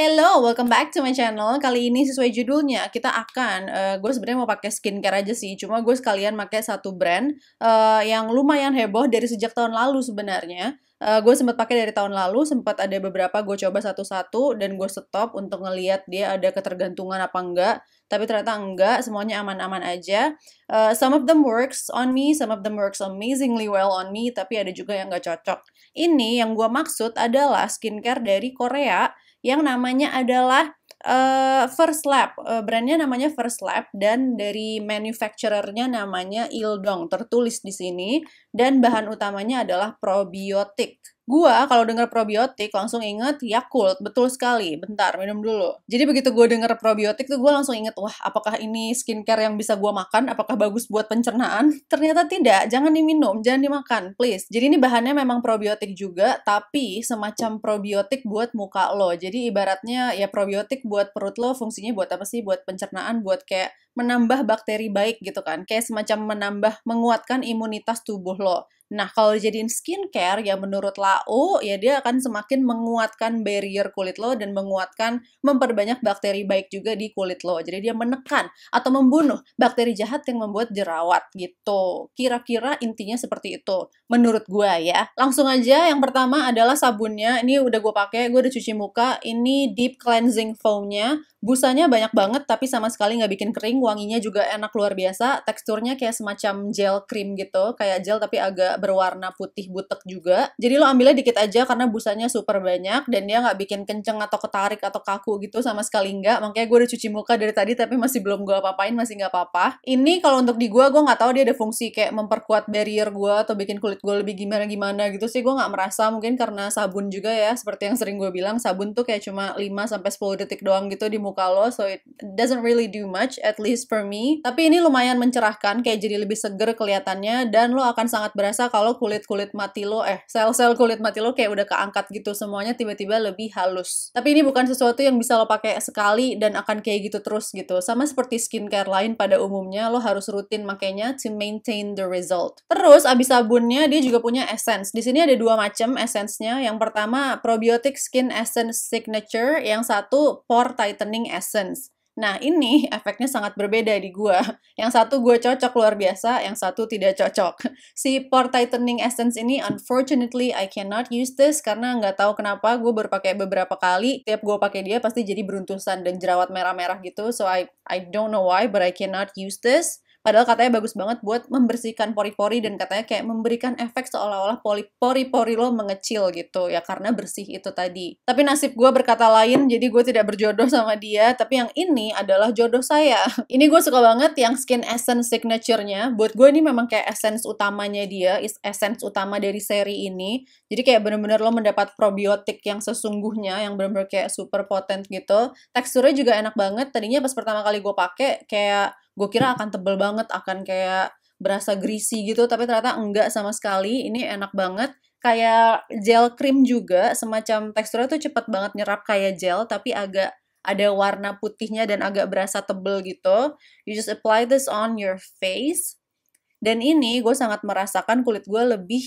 Hello, welcome back to my channel. Kali ini sesuai judulnya kita akan, uh, eh, gue sebenarnya mau pakai skincare aja sih, cuma gue sekalian pakai satu brand uh, yang lumayan heboh dari sejak tahun lalu sebenarnya. Uh, eh, gue sempat pakai dari tahun lalu, sempat ada beberapa gue coba satu-satu dan gue stop untuk ngeliat dia ada ketergantungan apa enggak. Tapi ternyata enggak, semuanya aman-aman aja. Uh, some of them works on me, some of them works amazingly well on me, tapi ada juga yang nggak cocok. Ini yang gue maksud adalah skincare dari Korea yang namanya adalah uh, First Lab. Uh, brandnya namanya First Lab dan dari manufacturernya namanya Ildong tertulis di sini dan bahan utamanya adalah probiotik. Gua kalau denger probiotik langsung inget Yakult, betul sekali. Bentar, minum dulu. Jadi begitu gua denger probiotik tuh gue langsung inget, wah apakah ini skincare yang bisa gua makan? Apakah bagus buat pencernaan? Ternyata tidak, jangan diminum, jangan dimakan, please. Jadi ini bahannya memang probiotik juga, tapi semacam probiotik buat muka lo. Jadi ibaratnya ya probiotik buat perut lo fungsinya buat apa sih? Buat pencernaan, buat kayak menambah bakteri baik gitu kan. Kayak semacam menambah, menguatkan imunitas tubuh lo. Nah, kalau dijadiin skincare, ya menurut Lau, ya dia akan semakin menguatkan barrier kulit lo dan menguatkan, memperbanyak bakteri baik juga di kulit lo. Jadi dia menekan atau membunuh bakteri jahat yang membuat jerawat gitu. Kira-kira intinya seperti itu, menurut gue ya. Langsung aja, yang pertama adalah sabunnya. Ini udah gue pakai, gue udah cuci muka. Ini deep cleansing foam-nya. Busanya banyak banget, tapi sama sekali nggak bikin kering. Wanginya juga enak luar biasa. Teksturnya kayak semacam gel krim gitu, kayak gel tapi agak berwarna putih butek juga. Jadi lo ambilnya dikit aja karena busanya super banyak dan dia nggak bikin kenceng atau ketarik atau kaku gitu sama sekali nggak. Makanya gue udah cuci muka dari tadi tapi masih belum gue apa-apain, masih nggak apa-apa. Ini kalau untuk di gue, gue nggak tahu dia ada fungsi kayak memperkuat barrier gue atau bikin kulit gue lebih gimana-gimana gitu sih. Gue nggak merasa mungkin karena sabun juga ya. Seperti yang sering gue bilang, sabun tuh kayak cuma 5-10 detik doang gitu di muka lo. So it doesn't really do much, at least for me. Tapi ini lumayan mencerahkan, kayak jadi lebih seger kelihatannya dan lo akan sangat berasa kalau kulit-kulit mati lo, eh sel-sel kulit mati lo kayak udah keangkat gitu semuanya tiba-tiba lebih halus. Tapi ini bukan sesuatu yang bisa lo pakai sekali dan akan kayak gitu terus gitu. Sama seperti skincare lain pada umumnya, lo harus rutin makainya to maintain the result. Terus abis sabunnya dia juga punya essence. Di sini ada dua macam essence-nya. Yang pertama probiotic skin essence signature, yang satu pore tightening essence. Nah, ini efeknya sangat berbeda di gua. Yang satu gua cocok luar biasa, yang satu tidak cocok. Si pore tightening essence ini unfortunately I cannot use this karena nggak tahu kenapa gua berpakaian beberapa kali. Tiap gua pakai dia pasti jadi beruntusan dan jerawat merah-merah gitu. So I I don't know why but I cannot use this. Padahal katanya bagus banget buat membersihkan pori-pori dan katanya kayak memberikan efek seolah-olah pori-pori lo mengecil gitu ya karena bersih itu tadi. Tapi nasib gue berkata lain jadi gue tidak berjodoh sama dia tapi yang ini adalah jodoh saya. Ini gue suka banget yang skin essence signature-nya. Buat gue ini memang kayak essence utamanya dia, is essence utama dari seri ini. Jadi kayak bener-bener lo mendapat probiotik yang sesungguhnya yang bener-bener kayak super potent gitu. Teksturnya juga enak banget. Tadinya pas pertama kali gue pakai kayak gue kira akan tebel banget akan kayak berasa greasy gitu tapi ternyata enggak sama sekali ini enak banget kayak gel krim juga semacam teksturnya tuh cepet banget nyerap kayak gel tapi agak ada warna putihnya dan agak berasa tebel gitu you just apply this on your face dan ini gue sangat merasakan kulit gue lebih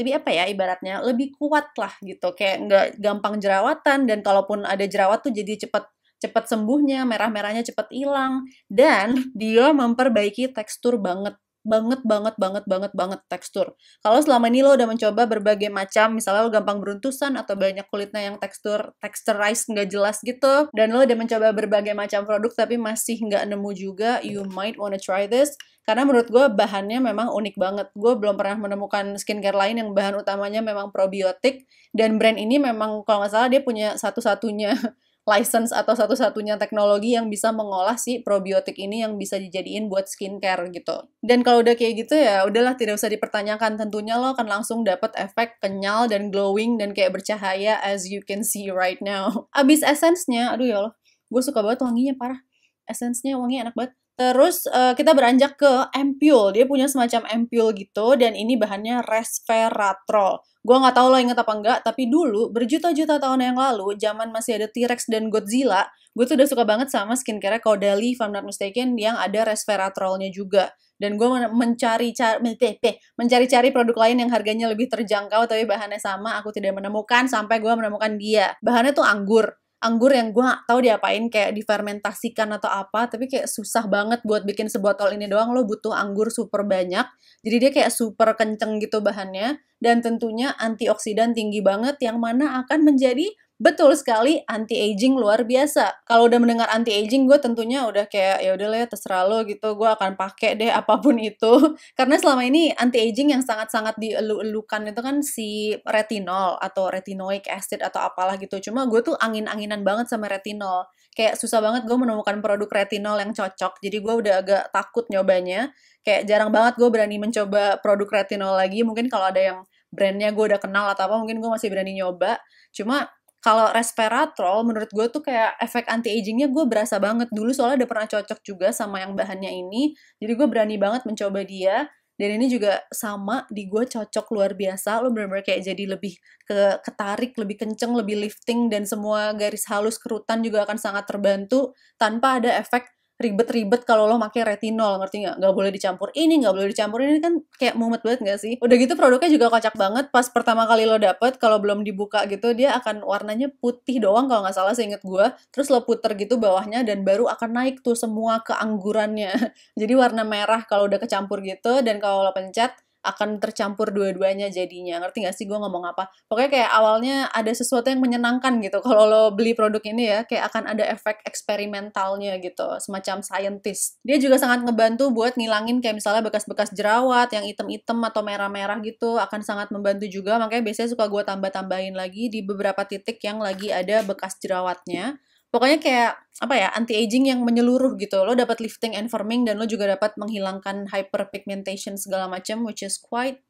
lebih apa ya ibaratnya lebih kuat lah gitu kayak nggak gampang jerawatan dan kalaupun ada jerawat tuh jadi cepet cepat sembuhnya, merah-merahnya cepat hilang, dan dia memperbaiki tekstur banget banget banget banget banget banget tekstur. Kalau selama ini lo udah mencoba berbagai macam, misalnya lo gampang beruntusan atau banyak kulitnya yang tekstur texturized nggak jelas gitu, dan lo udah mencoba berbagai macam produk tapi masih nggak nemu juga, you might wanna try this. Karena menurut gue bahannya memang unik banget. Gue belum pernah menemukan skincare lain yang bahan utamanya memang probiotik dan brand ini memang kalau nggak salah dia punya satu-satunya license atau satu-satunya teknologi yang bisa mengolah si probiotik ini yang bisa dijadiin buat skincare gitu. Dan kalau udah kayak gitu ya udahlah tidak usah dipertanyakan tentunya lo akan langsung dapat efek kenyal dan glowing dan kayak bercahaya as you can see right now. Abis essence-nya, aduh ya Allah, gue suka banget wanginya parah. Essence-nya wanginya enak banget. Terus uh, kita beranjak ke ampule. Dia punya semacam ampule gitu dan ini bahannya resveratrol. Gua nggak tahu lo inget apa enggak, tapi dulu berjuta-juta tahun yang lalu, zaman masih ada T-Rex dan Godzilla, gue tuh udah suka banget sama skincare Caudalie, if I'm not mistaken, yang ada resveratrolnya juga. Dan gue mencari cari mencari-cari produk lain yang harganya lebih terjangkau tapi bahannya sama, aku tidak menemukan sampai gue menemukan dia. Bahannya tuh anggur anggur yang gue gak tau diapain kayak difermentasikan atau apa tapi kayak susah banget buat bikin sebotol ini doang lo butuh anggur super banyak jadi dia kayak super kenceng gitu bahannya dan tentunya antioksidan tinggi banget yang mana akan menjadi Betul sekali anti aging luar biasa. Kalau udah mendengar anti aging gue tentunya udah kayak ya udah lah ya, terserah lo gitu. Gue akan pakai deh apapun itu. Karena selama ini anti aging yang sangat-sangat dielu-elukan itu kan si retinol atau retinoic acid atau apalah gitu. Cuma gue tuh angin-anginan banget sama retinol. Kayak susah banget gue menemukan produk retinol yang cocok. Jadi gue udah agak takut nyobanya. Kayak jarang banget gue berani mencoba produk retinol lagi. Mungkin kalau ada yang brandnya gue udah kenal atau apa mungkin gue masih berani nyoba cuma kalau resveratrol menurut gue tuh kayak efek anti agingnya gue berasa banget dulu soalnya udah pernah cocok juga sama yang bahannya ini jadi gue berani banget mencoba dia dan ini juga sama di gue cocok luar biasa lo bener-bener kayak jadi lebih ke ketarik lebih kenceng lebih lifting dan semua garis halus kerutan juga akan sangat terbantu tanpa ada efek ribet-ribet kalau lo pakai retinol ngerti nggak nggak boleh dicampur ini nggak boleh dicampur ini kan kayak mumet banget nggak sih udah gitu produknya juga kocak banget pas pertama kali lo dapet kalau belum dibuka gitu dia akan warnanya putih doang kalau nggak salah seinget gue terus lo puter gitu bawahnya dan baru akan naik tuh semua keanggurannya jadi warna merah kalau udah kecampur gitu dan kalau lo pencet akan tercampur dua-duanya jadinya ngerti gak sih gue ngomong apa pokoknya kayak awalnya ada sesuatu yang menyenangkan gitu kalau lo beli produk ini ya kayak akan ada efek eksperimentalnya gitu semacam scientist dia juga sangat ngebantu buat ngilangin kayak misalnya bekas-bekas jerawat yang item-item atau merah-merah gitu akan sangat membantu juga makanya biasanya suka gue tambah-tambahin lagi di beberapa titik yang lagi ada bekas jerawatnya pokoknya kayak apa ya anti aging yang menyeluruh gitu lo dapat lifting and firming dan lo juga dapat menghilangkan hyperpigmentation segala macam which is quite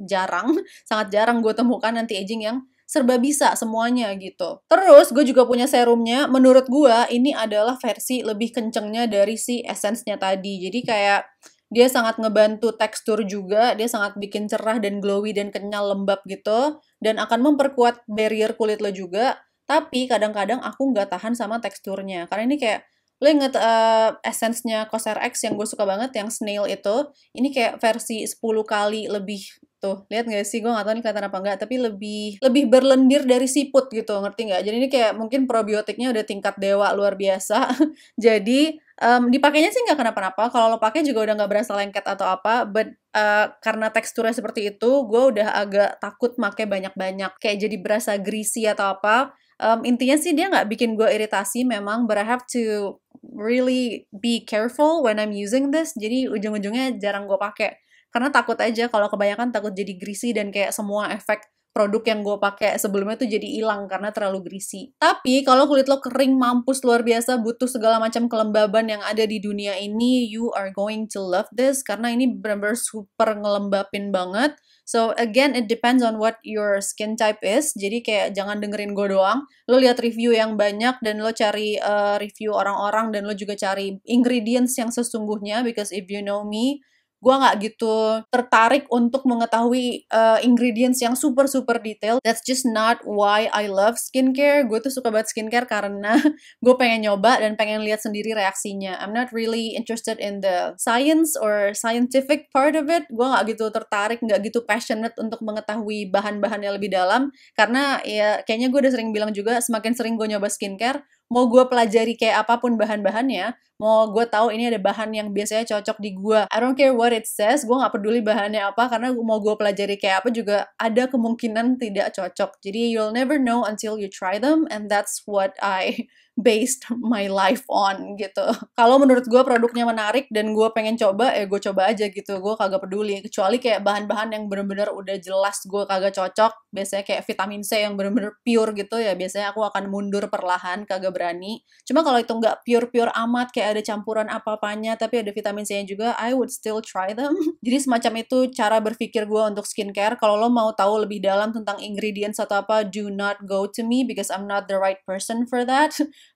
jarang sangat jarang gue temukan anti aging yang serba bisa semuanya gitu. Terus gue juga punya serumnya, menurut gue ini adalah versi lebih kencengnya dari si essence-nya tadi. Jadi kayak dia sangat ngebantu tekstur juga, dia sangat bikin cerah dan glowy dan kenyal lembab gitu, dan akan memperkuat barrier kulit lo juga. Tapi kadang-kadang aku nggak tahan sama teksturnya. Karena ini kayak lo inget uh, eh, nya Corsair X yang gue suka banget yang snail itu ini kayak versi 10 kali lebih tuh lihat nggak sih gue nggak tahu ini kelihatan apa nggak tapi lebih lebih berlendir dari siput gitu ngerti nggak jadi ini kayak mungkin probiotiknya udah tingkat dewa luar biasa jadi um, dipakainya sih nggak kenapa-napa kalau lo pakai juga udah nggak berasa lengket atau apa but uh, karena teksturnya seperti itu gue udah agak takut pakai banyak-banyak kayak jadi berasa greasy atau apa um, intinya sih dia nggak bikin gue iritasi memang but I have to really be careful when I'm using this jadi ujung-ujungnya jarang gue pakai karena takut aja kalau kebanyakan takut jadi greasy dan kayak semua efek produk yang gue pakai sebelumnya tuh jadi hilang karena terlalu greasy. Tapi kalau kulit lo kering mampus luar biasa butuh segala macam kelembaban yang ada di dunia ini, you are going to love this karena ini benar-benar super ngelembapin banget. So again it depends on what your skin type is. Jadi kayak jangan dengerin gue doang. Lo lihat review yang banyak dan lo cari uh, review orang-orang dan lo juga cari ingredients yang sesungguhnya because if you know me gue nggak gitu tertarik untuk mengetahui uh, ingredients yang super super detail that's just not why I love skincare gue tuh suka banget skincare karena gue pengen nyoba dan pengen lihat sendiri reaksinya I'm not really interested in the science or scientific part of it gue nggak gitu tertarik nggak gitu passionate untuk mengetahui bahan-bahannya lebih dalam karena ya kayaknya gue udah sering bilang juga semakin sering gue nyoba skincare mau gue pelajari kayak apapun bahan-bahannya, mau gue tahu ini ada bahan yang biasanya cocok di gue. I don't care what it says, gue gak peduli bahannya apa karena mau gue pelajari kayak apa juga ada kemungkinan tidak cocok. Jadi you'll never know until you try them and that's what I based my life on gitu. Kalau menurut gue produknya menarik dan gue pengen coba, eh ya gue coba aja gitu. Gue kagak peduli. Kecuali kayak bahan-bahan yang bener-bener udah jelas gue kagak cocok. Biasanya kayak vitamin C yang bener-bener pure gitu ya. Biasanya aku akan mundur perlahan, kagak berani. Cuma kalau itu nggak pure-pure amat, kayak ada campuran apa-apanya, tapi ada vitamin C-nya juga, I would still try them. Jadi semacam itu cara berpikir gue untuk skincare. Kalau lo mau tahu lebih dalam tentang ingredients atau apa, do not go to me because I'm not the right person for that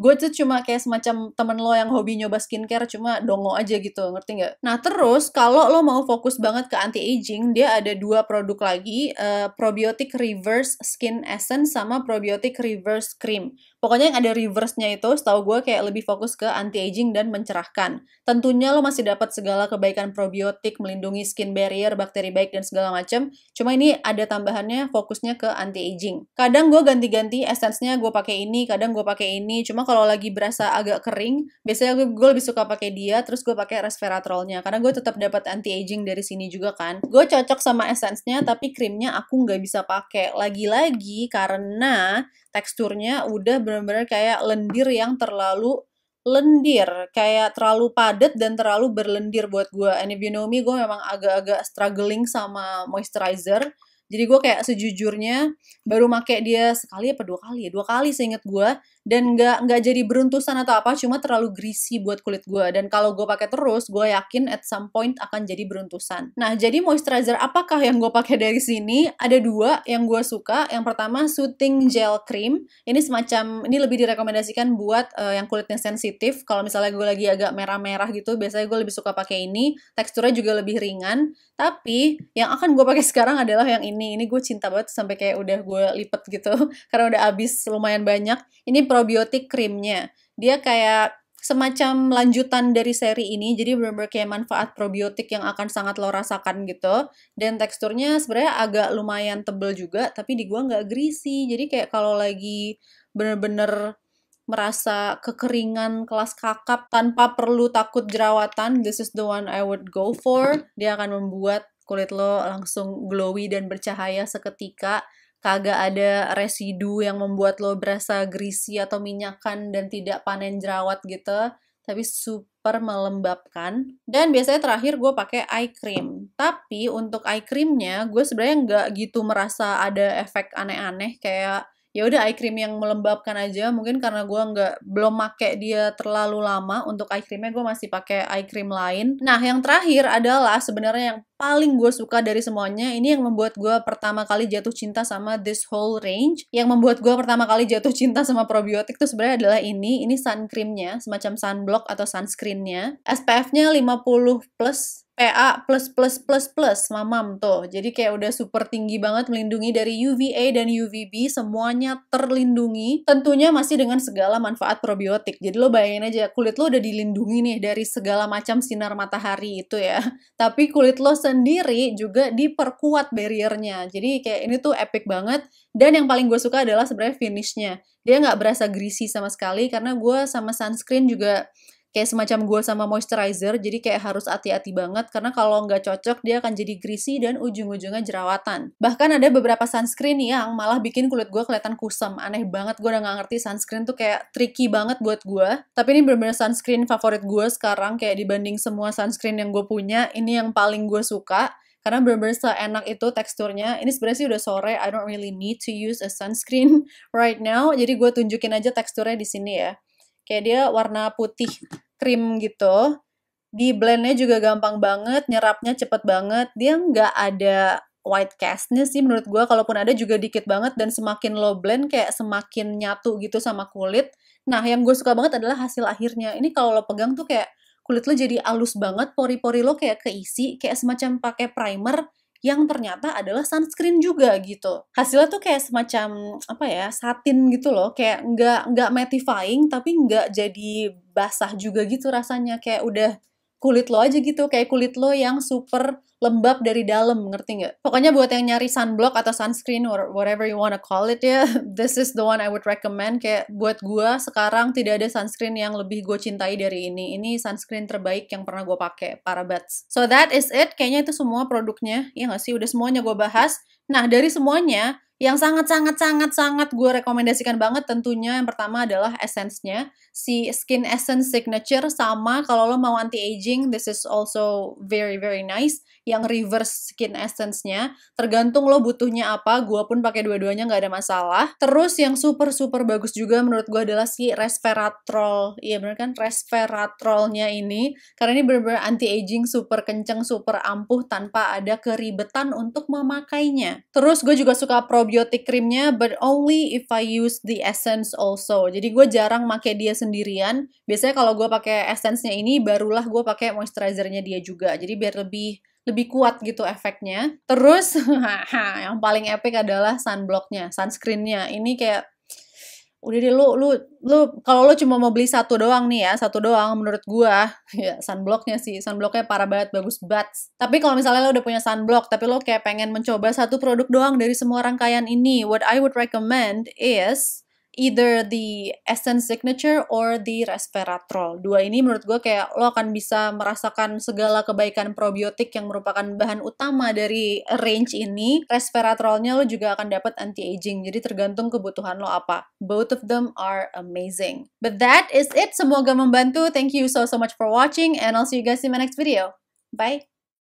gue tuh cuma kayak semacam temen lo yang hobi nyoba skincare cuma dongo aja gitu ngerti nggak nah terus kalau lo mau fokus banget ke anti aging dia ada dua produk lagi uh, probiotic reverse skin essence sama probiotic reverse cream Pokoknya yang ada reverse-nya itu setahu gue kayak lebih fokus ke anti-aging dan mencerahkan. Tentunya lo masih dapat segala kebaikan probiotik, melindungi skin barrier, bakteri baik, dan segala macem. Cuma ini ada tambahannya fokusnya ke anti-aging. Kadang gue ganti-ganti essence-nya gue pakai ini, kadang gue pakai ini. Cuma kalau lagi berasa agak kering, biasanya gue, gue lebih suka pakai dia, terus gue pakai resveratrolnya. Karena gue tetap dapat anti-aging dari sini juga kan. Gue cocok sama essence-nya, tapi krimnya aku nggak bisa pakai. Lagi-lagi karena teksturnya udah bener-bener kayak lendir yang terlalu lendir kayak terlalu padat dan terlalu berlendir buat gue and if you know me gue memang agak-agak struggling sama moisturizer jadi gue kayak sejujurnya baru make dia sekali apa dua kali ya dua kali seinget gue dan nggak nggak jadi beruntusan atau apa cuma terlalu greasy buat kulit gue dan kalau gue pakai terus gue yakin at some point akan jadi beruntusan nah jadi moisturizer apakah yang gue pakai dari sini ada dua yang gue suka yang pertama soothing gel cream ini semacam ini lebih direkomendasikan buat uh, yang kulitnya sensitif kalau misalnya gue lagi agak merah-merah gitu biasanya gue lebih suka pakai ini teksturnya juga lebih ringan tapi yang akan gue pakai sekarang adalah yang ini ini gue cinta banget sampai kayak udah gue lipet gitu karena udah habis lumayan banyak ini probiotik krimnya Dia kayak semacam lanjutan dari seri ini jadi benar-benar kayak manfaat probiotik yang akan sangat lo rasakan gitu dan teksturnya sebenarnya agak lumayan tebel juga tapi di gua nggak greasy jadi kayak kalau lagi bener-bener merasa kekeringan kelas kakap tanpa perlu takut jerawatan this is the one I would go for dia akan membuat kulit lo langsung glowy dan bercahaya seketika kagak ada residu yang membuat lo berasa greasy atau minyakan dan tidak panen jerawat gitu tapi super melembabkan dan biasanya terakhir gue pakai eye cream tapi untuk eye creamnya gue sebenarnya nggak gitu merasa ada efek aneh-aneh kayak ya udah eye cream yang melembabkan aja mungkin karena gue nggak belum make dia terlalu lama untuk eye creamnya gue masih pakai eye cream lain nah yang terakhir adalah sebenarnya yang paling gue suka dari semuanya ini yang membuat gue pertama kali jatuh cinta sama this whole range yang membuat gue pertama kali jatuh cinta sama probiotik itu sebenarnya adalah ini ini sun creamnya semacam sunblock atau sunscreennya SPF-nya 50 plus PA++++ plus plus plus plus mamam tuh. Jadi kayak udah super tinggi banget melindungi dari UVA dan UVB, semuanya terlindungi. Tentunya masih dengan segala manfaat probiotik. Jadi lo bayangin aja kulit lo udah dilindungi nih dari segala macam sinar matahari itu ya. Tapi kulit lo sendiri juga diperkuat barriernya. Jadi kayak ini tuh epic banget. Dan yang paling gue suka adalah sebenarnya finishnya. Dia nggak berasa greasy sama sekali karena gue sama sunscreen juga kayak semacam gua sama moisturizer jadi kayak harus hati-hati banget karena kalau nggak cocok dia akan jadi greasy dan ujung-ujungnya jerawatan bahkan ada beberapa sunscreen yang malah bikin kulit gua kelihatan kusam aneh banget gua udah nggak ngerti sunscreen tuh kayak tricky banget buat gua. tapi ini bener-bener sunscreen favorit gua sekarang kayak dibanding semua sunscreen yang gue punya ini yang paling gue suka karena bener-bener seenak itu teksturnya. Ini sebenarnya sih udah sore, I don't really need to use a sunscreen right now. Jadi gue tunjukin aja teksturnya di sini ya. Kayak dia warna putih krim gitu. Di blendnya juga gampang banget, nyerapnya cepet banget. Dia nggak ada white castnya sih menurut gue. Kalaupun ada juga dikit banget dan semakin lo blend kayak semakin nyatu gitu sama kulit. Nah yang gue suka banget adalah hasil akhirnya. Ini kalau lo pegang tuh kayak kulit lo jadi alus banget, pori-pori lo kayak keisi, kayak semacam pakai primer yang ternyata adalah sunscreen juga gitu. Hasilnya tuh kayak semacam apa ya satin gitu loh, kayak nggak nggak mattifying tapi nggak jadi basah juga gitu rasanya kayak udah kulit lo aja gitu kayak kulit lo yang super lembab dari dalam ngerti nggak pokoknya buat yang nyari sunblock atau sunscreen or whatever you wanna call it ya this is the one I would recommend kayak buat gue sekarang tidak ada sunscreen yang lebih gue cintai dari ini ini sunscreen terbaik yang pernah gue pakai para bats so that is it kayaknya itu semua produknya ya nggak sih udah semuanya gue bahas nah dari semuanya yang sangat-sangat-sangat-sangat gue rekomendasikan banget tentunya yang pertama adalah essence-nya. Si Skin Essence Signature sama kalau lo mau anti-aging, this is also very very nice. Yang reverse skin essence-nya, tergantung lo butuhnya apa, gue pun pakai dua-duanya nggak ada masalah. Terus yang super-super bagus juga menurut gue adalah si resveratrol. Iya bener kan? Resveratrolnya ini, karena ini bener-bener anti-aging super kenceng, super ampuh tanpa ada keribetan untuk memakainya. Terus gue juga suka pro probiotic creamnya but only if I use the essence also. Jadi gue jarang pakai dia sendirian. Biasanya kalau gue pakai essence-nya ini barulah gue pakai moisturizer-nya dia juga. Jadi biar lebih lebih kuat gitu efeknya. Terus yang paling epic adalah sunblock-nya, sunscreen-nya. Ini kayak udah deh lu lu lu kalau lu cuma mau beli satu doang nih ya satu doang menurut gua ya sunblocknya sih sunblocknya parah banget bagus banget tapi kalau misalnya lo udah punya sunblock tapi lo kayak pengen mencoba satu produk doang dari semua rangkaian ini what I would recommend is either the Essence Signature or the Resveratrol. Dua ini menurut gue kayak lo akan bisa merasakan segala kebaikan probiotik yang merupakan bahan utama dari range ini. Resveratrolnya lo juga akan dapat anti-aging, jadi tergantung kebutuhan lo apa. Both of them are amazing. But that is it, semoga membantu. Thank you so so much for watching and I'll see you guys in my next video. Bye!